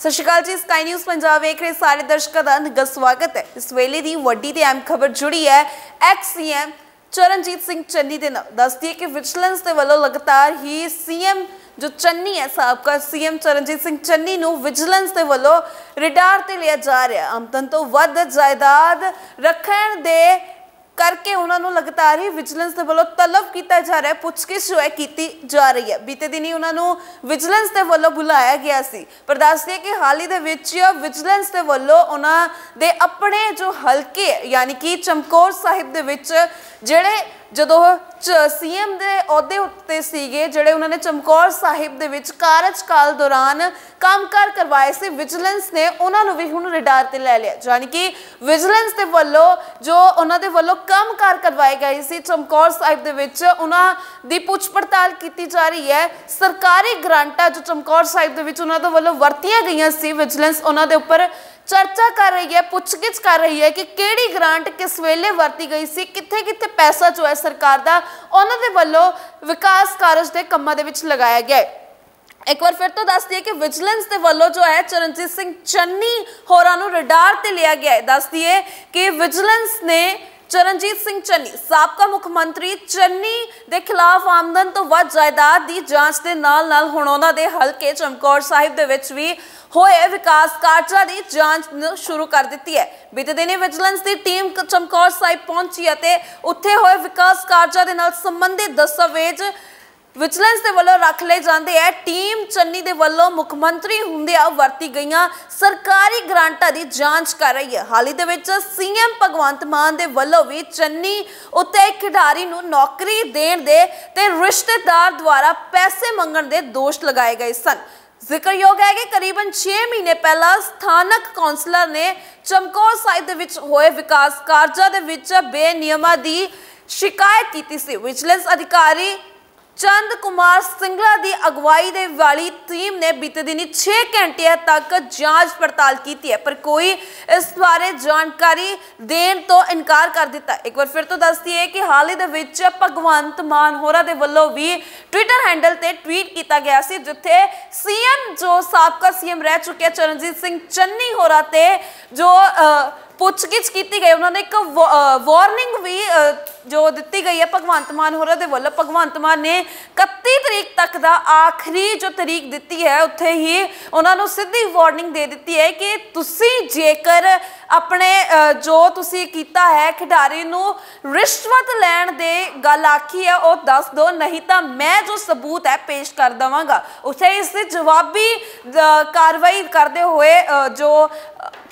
ਸਤਿ ਸ਼੍ਰੀ ਅਕਾਲ ਜੀ sky news Punjab ਵੇਖ ਰਹੇ ਸਾਰੇ ਦਰਸ਼ਕਾਂ ਦਾ ਨਿੱਘਾ ਸਵਾਗਤ ਹੈ ਇਸ ਵੇਲੇ ਦੀ ਵੱਡੀ ਤੇ ਅਹਿਮ ਖਬਰ ਜੁੜੀ ਹੈ ਐਕਸੀਐਮ ਚਰਨਜੀਤ ਸਿੰਘ ਚੰਨੀ ਦੇ ਨਾਲ ਦੱਸਦੀ ਹੈ ਕਿ ਵਿਜੀਲੈਂਸ ਦੇ ਵੱਲੋਂ ਲਗਾਤਾਰ ਹੀ ਸੀਐਮ ਜੋ ਚੰਨੀ ਹੈ ਸਾਬਕਾ ਸੀਐਮ ਚਰਨਜੀਤ ਸਿੰਘ ਚੰਨੀ ਨੂੰ ਵਿਜੀਲੈਂਸ ਦੇ ਵੱਲੋਂ ਰਿਡਾਰ ਤੇ ਲਿਆ ਜਾ ਰਿਹਾ ਆਮਦਨ ਤੋਂ ਵੱਧ ਜਾਇਦਾਦ ਰੱਖਣ ਦੇ ਉਹਨਾਂ ਨੂੰ ਲਗਾਤਾਰ ਹੀ ਵਿਜੀਲੈਂਸ ਦੇ ਵੱਲੋਂ ਤਲਬ ਕੀਤਾ ਜਾ ਰਿਹਾ ਹੈ ਪੁੱਛਗਿੱਛ ਹੋਇਆ ਕੀਤੀ ਜਾ ਰਹੀ ਹੈ ਬੀਤੇ ਦਿਨੀ ਉਹਨਾਂ ਨੂੰ ਵਿਜੀਲੈਂਸ ਦੇ ਵੱਲੋਂ ਬੁਲਾਇਆ ਗਿਆ ਸੀ ਪਰ ਦੱਸਦੇ ਕਿ ਹਾਲ ਹੀ ਦੇ ਵਿੱਚ ਵਿਜੀਲੈਂਸ ਦੇ ਵੱਲੋਂ ਉਹਨਾਂ ਦੇ ਆਪਣੇ ਜੋ ਹਲਕੇ ਯਾਨੀ ਕਿ ਚਮਕੌਰ ਸਾਹਿਬ ਦੇ ਵਿੱਚ ਜਿਹੜੇ ਜਦੋਂ ਸੀਐਮ ਦੇ ਅਹੁਦੇ ਉੱਤੇ ਸੀਗੇ ਜਿਹੜੇ ਉਹਨਾਂ ਨੇ ਚਮਕੌਰ ਸਾਹਿਬ ਦੇ ਵਿੱਚ ਕਾਰਜਕਾਲ ਦੌਰਾਨ ਕੰਮਕਾਰ ਕਰਵਾਏ ਸੀ ਵਿਜੀਲੈਂਸ ਨੇ ਉਹਨਾਂ ਨੂੰ ਵੀ ਹੁਣ ਰਡਾਰ ਤੇ ਲੈ ਲਿਆ ਯਾਨੀ ਕਿ ਵਿਜੀਲੈਂਸ ਦੇ ਵੱਲੋਂ ਜੋ ਉਹਨਾਂ ਦੇ ਵੱਲੋਂ ਕੰਮਕਾਰ ਕਰਵਾਏ ਗਏ ਸੀ ਚਮਕੌਰ ਸਾਹਿਬ ਦੇ ਵਿੱਚ ਉਹਨਾਂ ਦੀ ਪੁੱਛ ਪੜਤਾਲ ਕੀਤੀ ਜਾ ਰਹੀ ਹੈ ਸਰਕਾਰੀ ਗ੍ਰਾਂਟਾਂ ਜੋ ਚਮਕੌਰ ਸਾਹਿਬ ਦੇ ਵਿੱਚ ਉਹਨਾਂ ਦੇ ਵੱਲੋਂ ਵਰਤੀਆਂ ਗਈਆਂ ਸੀ ਵਿਜੀਲੈਂਸ ਉਹਨਾਂ ਦੇ ਉੱਪਰ ਚਰਚਾ ਕਰ ਰਹੀ ਹੈ ਪੁੱਛਗਿੱਛ ਕਰ ਰਹੀ ਹੈ ਕਿ ਕਿਹੜੀ ਗ੍ਰਾਂਟ ਕਿਸ ਵੇਲੇ ਵਰਤੀ ਗਈ ਸੀ ਕਿੱਥੇ ਕਿੱਥੇ ਪੈਸਾ ਜੋ ਹੈ ਸਰਕਾਰ ਦਾ ਉਹਨਾਂ ਦੇ ਵੱਲੋਂ ਵਿਕਾਸ ਕਾਰਜ ਦੇ ਕੰਮਾਂ ਦੇ ਵਿੱਚ ਲਗਾਇਆ ਗਿਆ ਇੱਕ ਵਾਰ ਫਿਰ ਤੋਂ ਦੱਸਦੀ ਹੈ ਕਿ ਵਿਜੀਲੈਂਸ ਦੇ ਵੱਲੋਂ ਜੋ ਹੈ ਚਰਨਜੀਤ ਸਿੰਘ ਚੰਨੀ ਹੋਰਾਂ ਨੂੰ ਰਡਾਰ ਤੇ ਲਿਆ ਗਿਆ ਹੈ ਦੱਸਦੀ ਹੈ ਕਿ ਵਿਜੀਲੈਂਸ ਨੇ ਚਰਨਜੀਤ ਸਿੰਘ ਚੰਨੀ ਸਾਬਕਾ ਮੁੱਖ ਮੰਤਰੀ ਚੰਨੀ ਦੇ ਖਿਲਾਫ ਆਮਦਨ ਤੋਂ ਵੱਧ ਜਾਇਦਾਦ ਦੀ ਜਾਂਚ ਦੇ ਨਾਲ ਨਾਲ ਹੁਣ ਉਹਨਾਂ ਦੇ ਹਲਕੇ ਚਮਕੌਰ ਸਾਹਿਬ ਦੇ ਵਿੱਚ ਵੀ ਹੋਏ ਵਿਕਾਸ ਕਾਰਜਾਂ ਦੀ ਜਾਂਚ ਸ਼ੁਰੂ ਕਰ ਦਿੱਤੀ ਹੈ ਬੀਤੇ ਦਿਨੀ ਵਿਜੀਲੈਂਸ ਦੀ ਟੀਮ ਚਮਕੌਰ ਸਾਹਿਬ ਪਹੁੰਚੀ ਅਤੇ ਉੱਥੇ ਹੋਏ ਵਿਕਾਸ ਕਾਰਜਾਂ ਦੇ ਨਾਲ ਸੰਬੰਧਿਤ ਦਸਤਾਵੇਜ਼ ਵਿਜੀਲੈਂਸ ਦੇ ਵੱਲੋਂ ਰੱਖ ਲਏ ਜਾਂਦੇ ਐ ਟੀਮ ਚੰਨੀ ਦੇ ਵੱਲੋਂ ਮੁੱਖ ਮੰਤਰੀ ਹੁੰਦੇ ਆ ਵਰਤੀ ਗਈਆਂ ਸਰਕਾਰੀ ਗ੍ਰਾਂਟਾਂ ਦੀ ਜਾਂਚ ਕਰ ਰਹੀ ਹੈ ਹਾਲੀ ਦੇ ਵਿੱਚ ਸੀਐਮ ਭਗਵੰਤ ਮਾਨ ਦੇ ਵੱਲੋਂ ਵੀ ਚੰਨੀ ਉੱਤੇ ਇੱਕ ਖਿਡਾਰੀ ਨੂੰ ਨੌਕਰੀ ਦੇਣ ਦੇ ਤੇ ਰਿਸ਼ਤੇਦਾਰ ਦੁਆਰਾ ਪੈਸੇ ਮੰਗਣ ਦੇ ਦੋਸ਼ ਲਗਾਏ ਗਏ ਸਨ ਜ਼ਿਕਰਯੋਗ ਹੈ ਕਿ ਕਰੀਬਨ 6 ਮਹੀਨੇ ਪਹਿਲਾਂ ਸਥਾਨਕ ਕੌਂਸਲਰ ਨੇ ਚਮਕੌਰ ਸਾਹਿਬ ਦੇ ਵਿੱਚ ਹੋਏ ਵਿਕਾਸ ਕਾਰਜਾਂ ਦੇ ਵਿੱਚ ਬੇਨਿਯਮਾ ਦੀ ਸ਼ਿਕਾਇਤ ਕੀਤੀ ਸੀ ਵਿਜੀਲੈਂਸ ਅਧਿਕਾਰੀ ਚੰਦ ਕੁਮਾਰ ਸਿੰਘਲਾ ਦੀ ਅਗਵਾਈ ਦੇ ਵਾਲੀ ਟੀਮ ਨੇ ਬੀਤੇ ਦਿਨੀ 6 ਘੰਟਿਆਂ ਤੱਕ ਜਾਂਚ ਪੜਤਾਲ ਕੀਤੀ ਹੈ ਪਰ ਕੋਈ ਇਸ ਬਾਰੇ ਜਾਣਕਾਰੀ ਦੇਣ ਤੋਂ ਇਨਕਾਰ ਕਰ ਦਿੱਤਾ ਇੱਕ ਵਾਰ ਫਿਰ ਤੋਂ ਦੱਸਦੀ ਹੈ ਕਿ ਹਾਲ ਹੀ ਦੇ ਵਿੱਚ ਭਗਵੰਤ ਮਾਨ ਹੋਰਾ ਦੇ ਵੱਲੋਂ ਵੀ ਟਵਿੱਟਰ ਹੈਂਡਲ ਤੇ ਟਵੀਟ ਕੀਤਾ ਗਿਆ ਸੀ ਜਿੱਥੇ ਸੀਐਮ ਜੋ ਸਾਬਕਾ ਸੀਐਮ ਰਹਿ ਚੁੱਕਿਆ ਚਰਨਜੀਤ ਸਿੰਘ ਚੰਨੀ ਹੋਰਾ ਤੇ ਜੋ ਪੁੱਛਗਿੱਛ ਕੀਤੀ ਗਈ ਉਹਨਾਂ ਨੇ ਇੱਕ ਵਾਰਨਿੰਗ ਵੀ ਜੋ ਦਿੱਤੀ ਗਈ ਹੈ ਭਗਵੰਤ ਮਾਨ ਹੋਰਾਂ ਦੇ ਵੱਲੋਂ ਭਗਵੰਤ ਮਾਨ ਨੇ 31 ਤਰੀਕ ਤੱਕ ਦਾ ਆਖਰੀ ਜੋ ਤਰੀਕ ਦਿੱਤੀ ਹੈ ਉੱਥੇ ਹੀ ਉਹਨਾਂ ਨੂੰ ਸਿੱਧੀ ਵਾਰਨਿੰਗ ਦੇ ਦਿੱਤੀ ਹੈ ਕਿ ਤੁਸੀਂ ਜੇਕਰ ਆਪਣੇ ਜੋ ਤੁਸੀਂ ਕੀਤਾ ਹੈ ਖਿਡਾਰੀ ਨੂੰ ਰਿਸ਼ਵਤ ਲੈਣ ਦੇ ਗੱਲ ਆਖੀ ਹੈ ਉਹ ਦੱਸ ਦੋ ਨਹੀਂ ਤਾਂ ਮੈਂ ਜੋ ਸਬੂਤ ਹੈ ਪੇਸ਼ ਕਰ ਦਵਾਂਗਾ ਉਸੇ ਇਸ ਦੇ ਜਵਾਬੀ ਕਾਰਵਾਈ ਕਰਦੇ ਹੋਏ ਜੋ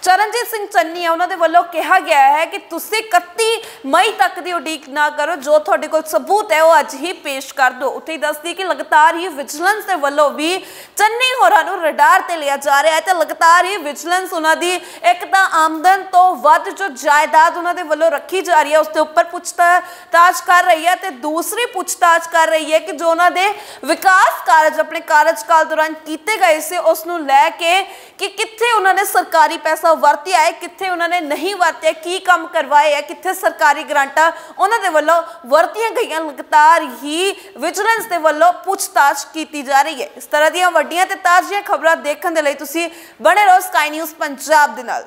ਚਰਨਜੀਤ ਸਿੰਘ ਚੰਨੀ ਆ ਉਹਨਾਂ ਦੇ ਵੱਲੋਂ ਕਿਹਾ ਗਿਆ ਹੈ ਕਿ ਤੁਸੀਂ 31 ਮਈ ਤੱਕ ਦੀ ਉਡੀਕ ਨਾ ਕਰੋ ਜੋ ਤੁਹਾਡੇ ਕੋਲ ਸਬੂਤ ਹੈ ਉਹ ਅੱਜ ਹੀ ਪੇਸ਼ ਕਰ ਦਿਓ ਉੱਥੇ ਹੀ ਦੱਸਦੀ ਕਿ ਲਗਾਤਾਰ ਹੀ ਵਿਜੀਲੈਂਸ ਦੇ ਵੱਲੋਂ ਵੀ ਚੰਨੀ ਹੋਰਾਂ ਨੂੰ ਰਡਾਰ ਤੇ ਲਿਆ ਜਾ ਰਿਹਾ ਹੈ ਤੇ ਲਗਾਤਾਰ ਹੀ ਵਿਜੀਲੈਂਸ ਉਹਨਾਂ ਦੀ ਇੱਕ ਤਾਂ ਆਮਦਨ ਤੋਂ ਵੱਧ ਜੋ ਜਾਇਦਾਦ ਉਹਨਾਂ ਦੇ ਵੱਲੋਂ ਰੱਖੀ ਜਾ ਰਹੀ ਹੈ ਉਸ ਤੇ ਉੱਪਰ ਪੁੱਛਤਾਛ ਕਰ ਰਹੀ ਹੈ ਤੇ ਦੂਸਰੀ ਪੁੱਛਤਾਛ ਕਰ ਰਹੀ ਹੈ ਕਿ ਜੋ ਉਹਨਾਂ ਦੇ ਵਿਕਾਸ ਕਾਰਜ ਆਪਣੇ ਕਾਰਜਕਾਲ ਦੌਰਾਨ ਕੀਤੇ ਗਏ ਸੀ ਉਸ ਨੂੰ ਲੈ ਕੇ ਕਿ ਕਿੱਥੇ ਉਹਨਾਂ ਨੇ ਸਰਕਾਰੀ ਪੈਸਾ ਵਰਤਿਆ ਹੈ ਕਿੱਥੇ ਉਹਨਾਂ ਨੇ ਨਹੀਂ ਵਰਤਿਆ ਕੀ ਕੰਮ ਕਰਵਾਏ ਹੈ ਕਿੱਥੇ ਸਰਕਾਰੀ ਗ੍ਰਾਂਟਾਂ ਉਹਨਾਂ ਦੇ ਵੱਲੋਂ ਵਰਤੀਆਂ ਗਈਆਂ ਲਗਾਤਾਰ ਹੀ ਵਿਜੀਲੈਂਸ ਦੇ ਵੱਲੋਂ ਪੁੱਛਤਾਛ ਕੀਤੀ ਜਾ ਰਹੀ ਹੈ ਇਸ ਤਰ੍ਹਾਂ ਦੀਆਂ ਵੱਡੀਆਂ ਤੇ ਤਾਜ਼ੀਆਂ ਖਬਰਾਂ ਦੇਖਣ ਦੇ ਲਈ ਤੁਸੀਂ ਬਣੇ ਰਹੋ ਸਕਾਈ ਨਿਊਜ਼ ਪੰਜਾਬ ਦੇ ਨਾਲ